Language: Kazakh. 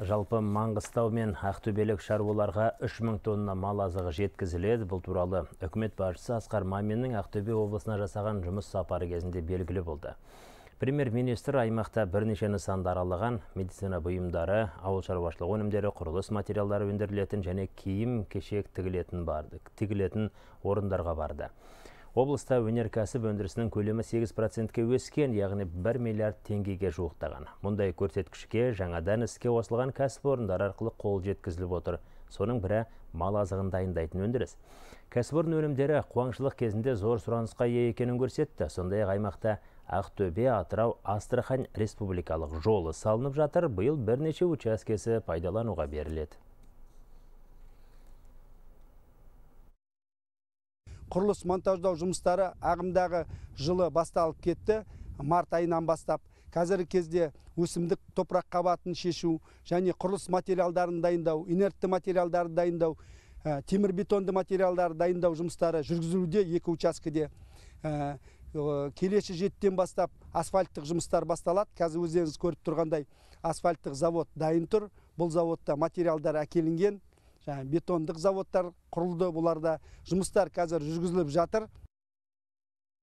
жалпы маңғыстау мен ақтөбелік шаруаларға 3000 тонна мал азығы жеткізіледі бұл туралы үкімет басшысы асқар маминнің ақтөбе облысына жасаған жұмыс сапары кезінде белгілі болды премьер министр аймақта бірнеше нысанды аралаған медицина бұйымдары ауыл шаруашылығы өнімдері құрылыс материалдары өндірілетін және киім кешек тігілетін, барды, тігілетін орындарға барды Облыста өнеркәсіп өндірісінің көлемі 8%-ке өскен, яғни 1 миллиард теңгеге жуықтаған. Мұндай көрсеткішке жаңадан іске қосылған кәсіп орындар арқылы қол жеткізіліп отыр. Соның бірі мал азығын дайындайтын өндіріс. Кәсіпорын өнімдері қуаңшылық кезінде зор сұранысқа ие екенін көрсетті. сондай аймақта Ақтөбе, Атырау, Астрахань республикалық жолы салынып жатыр. Биыл бірнеше учаскесі пайдалануға беріледі. құрылыс монтаждау жұмыстары ағымдағы жылы басталып кетті март айынан бастап қазіргі кезде өсімдік топырақ қабатын шешу және құрылыс материалдарын дайындау инертті материалдарды дайындау ә, темір бетонды материалдарды дайындау жұмыстары жүргізілуде екі учаскеде ә, келесі жетіден бастап асфальттық жұмыстар басталады қазір өздеріңіз көріп тұрғандай асфальттық завод дайын тұр бұл заводта материалдар әкелінген жаңағы бетондық заводтар құрылды бұларда жұмыстар қазір жүргізіліп жатыр